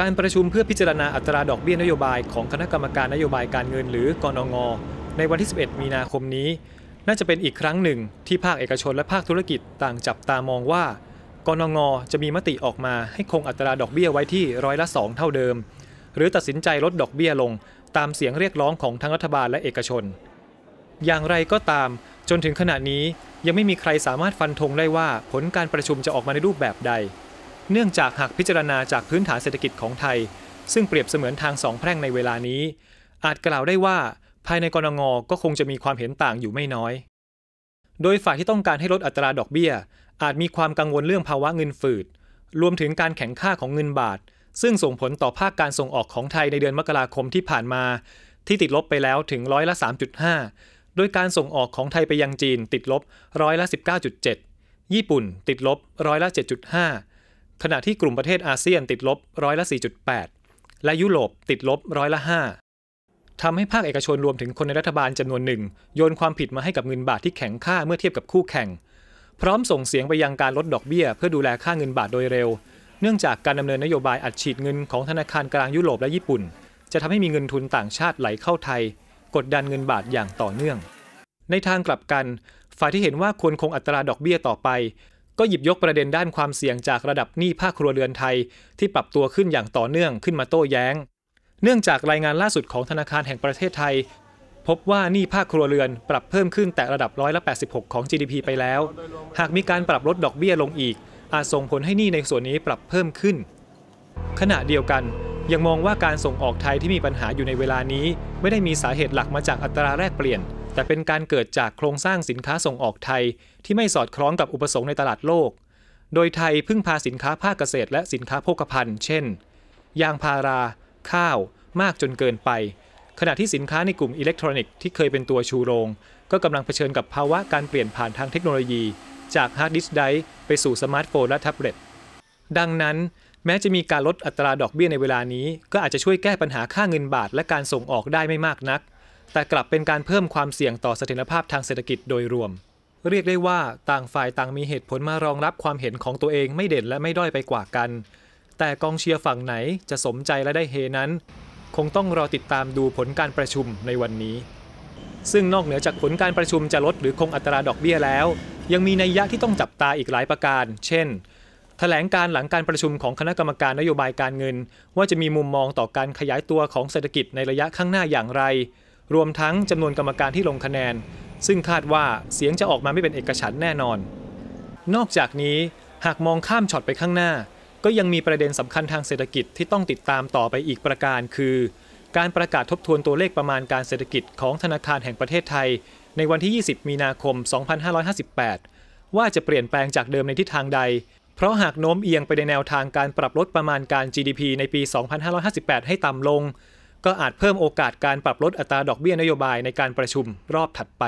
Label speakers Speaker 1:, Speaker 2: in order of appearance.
Speaker 1: การประชุมเพื่อพิจารณาอัตราดอกเบี้ยนโยบายของคณะกรรมการนโยบายการเงินหรือกอนง ในวันที่ 11 มีนาคมนี้ น่าจะเป็นอีกครั้งหนึ่งที่ภาคเอกชนและภาคธุรกิจต่างจับตามองว่า กนงจะมีมติออกมาให้คงอัตราดอกเบี้ยไว้ที่ร้อยละ 2 เท่าเดิม หรือตัดสินใจลดดอกเบี้ยลงตามเสียงเรียกร้องของทั้งรัฐบาลและเอกชน อย่างไรก็ตาม จนถึงขณะนี้ยังไม่มีใครสามารถฟันธงได้ว่าผลการประชุมจะออกมาในรูปแบบใดเนื่องจากหากพิจารณาจากพื้นฐานเศรษฐกิจของไทย ซึ่งเปรียบเสมือนทางสองแพร่งในเวลานี้ อาจกล่าวได้ว่า ภายในกรงงก็คงจะมีความเห็นต่างอยู่ไม่น้อย โดยฝ่ายที่ต้องการให้ลดอัตราดอกเบี้ย อาจมีความกังวลเรื่องภาวะเงินฝืด รวมถึงการแข็งค่าของเงินบาท ซึ่งส่งผลต่อภาคการส่งออกของไทยในเดือนมกราคมที่ผ่านมาที่ติดลบไปแล้วถึงร้อยละ 3.5 โดยการส่งออกของไทยไปยังจีนติดลบร้อยละ 19.7 ญี่ปุ่นติดลบร้อยละ 7.5ขณะที่กลุ่มประเทศอาเซียนติดลบร้อยละ4.8 และยุโรปติดลบร้อยละ5ทำให้ภาคเอกชนรวมถึงคนในรัฐบาลจำนวนหนึ่ง โยนความผิดมาให้กับเงินบาทที่แข็งค่าเมื่อเทียบกับคู่แข่ง พร้อมส่งเสียงไปยังการลดดอกเบี้ยเพื่อดูแลค่าเงินบาทโดยเร็วเนื่องจากการดำเนินนโยบายอัดฉีดเงินของธนาคารกลางยุโรปและญี่ปุ่น จะทำให้มีเงินทุนต่างชาติไหลเข้าไทย กดดันเงินบาทอย่างต่อเนื่อง ในทางกลับกันฝ่ายที่เห็นว่าควรคงอัตราดอกเบี้ยต่อไปก็หยิบยกประเด็นด้านความเสี่ยงจากระดับหนี้ภาคครัวเรือนไทย ที่ปรับตัวขึ้นอย่างต่อเนื่องขึ้นมาโต้แย้ง เนื่องจากรายงานล่าสุดของธนาคารแห่งประเทศไทย พบว่าหนี้ภาคครัวเรือนปรับเพิ่มขึ้นแต่ระดับร้อยละ86 ของ GDP ไปแล้ว หากมีการปรับลดดอกเบี้ยลงอีกอาจส่งผลให้หนี้ในส่วนนี้ปรับเพิ่มขึ้น ขณะเดียวกัน ยังมองว่าการส่งออกไทยที่มีปัญหาอยู่ในเวลานี้ไม่ได้มีสาเหตุหลักมาจากอัตราแลกเปลี่ยนแต่เป็นการเกิดจากโครงสร้างสินค้าส่งออกไทย ที่ไม่สอดคล้องกับอุปสงค์ในตลาดโลก โดยไทยพึ่งพาสินค้าภาคเกษตรและสินค้าโภคภัณฑ์ เช่น ยางพารา ข้าว มากจนเกินไป ขณะที่สินค้าในกลุ่มอิเล็กทรอนิกส์ที่เคยเป็นตัวชูโรง ก็กำลังเผชิญกับภาวะการเปลี่ยนผ่านทางเทคโนโลยี จากฮาร์ดดิสก์ไดร์ไปสู่สมาร์ทโฟนและแท็บเล็ตดังนั้นแม้จะมีการลดอัตราดอกเบี้ยในเวลานี้ ก็อาจจะช่วยแก้ปัญหาค่าเงินบาท และการส่งออกได้ไม่มากนักแต่กลับเป็นการเพิ่มความเสี่ยงต่อสถียรภาพทางเศรษฐกิจโดยรวม เรียกได้ว่าต่างฝ่ายต่างมีเหตุผลมารองรับความเห็นของตัวเองไม่เด่นและไม่ด้อยไปกว่ากัน แต่กองเชียร์ฝั่งไหนจะสมใจและได้เฮนั้น คงต้องรอติดตามดูผลการประชุมในวันนี้ ซึ่งนอกเหนือจากผลการประชุมจะลด หรือคงอัตราดอกเบี้ยแล้ว ยังมีนัยยะที่ต้องจับตาอีกหลายประการ เช่นถแถลงการหลังการประชุมของคณะกรรมการนโยบายการเงิน ว่าจะมีมุมมองต่อการขยายตัวของเศรษฐกิจในระยะข้างหน้าอย่างไรรวมทั้งจำนวนกรรมการที่ลงคะแนน ซึ่งคาดว่าเสียงจะออกมาไม่เป็นเอกฉันแน่นอน นอกจากนี้หากมองข้ามช็อตไปข้างหน้า ก็ยังมีประเด็นสำคัญทางเศรษฐกิจที่ต้องติดตามต่อไปอีกประการคือ การประกาศทบทวนตัวเลขประมาณการเศรษฐกิจของธนาคารแห่งประเทศไทย ในวันที่ 20 มีนาคม 2558ว่าจะเปลี่ยนแปลงจากเดิมในทิศทางใด เพราะหากโน้มเอียงไปในแนวทางการปรับลดประมาณการ GDP ในปี 2558ให้ต่ำลงก็อาจเพิ่มโอกาสการปรับลดอัตราดอกเบี้ยนโยบายในการประชุมรอบถัดไป